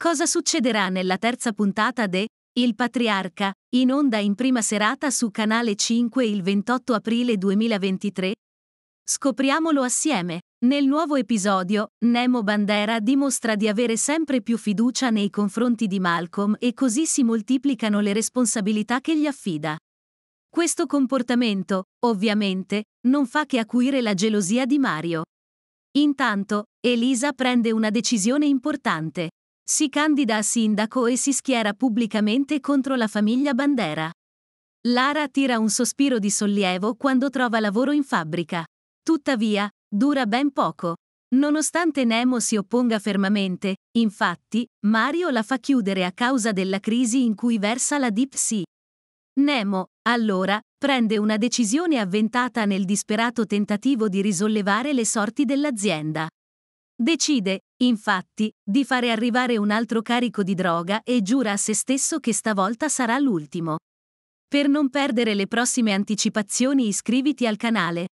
Cosa succederà nella terza puntata de Il Patriarca, in onda in prima serata su Canale 5 il 28 aprile 2023? Scopriamolo assieme. Nel nuovo episodio, Nemo Bandera dimostra di avere sempre più fiducia nei confronti di Malcolm e così si moltiplicano le responsabilità che gli affida. Questo comportamento, ovviamente, non fa che acuire la gelosia di Mario. Intanto, Elisa prende una decisione importante. Si candida a sindaco e si schiera pubblicamente contro la famiglia Bandera. Lara tira un sospiro di sollievo quando trova lavoro in fabbrica. Tuttavia, dura ben poco. Nonostante Nemo si opponga fermamente, infatti, Mario la fa chiudere a causa della crisi in cui versa la Deep Sea. Nemo, allora, prende una decisione avventata nel disperato tentativo di risollevare le sorti dell'azienda. Decide, infatti, di fare arrivare un altro carico di droga e giura a se stesso che stavolta sarà l'ultimo. Per non perdere le prossime anticipazioni iscriviti al canale.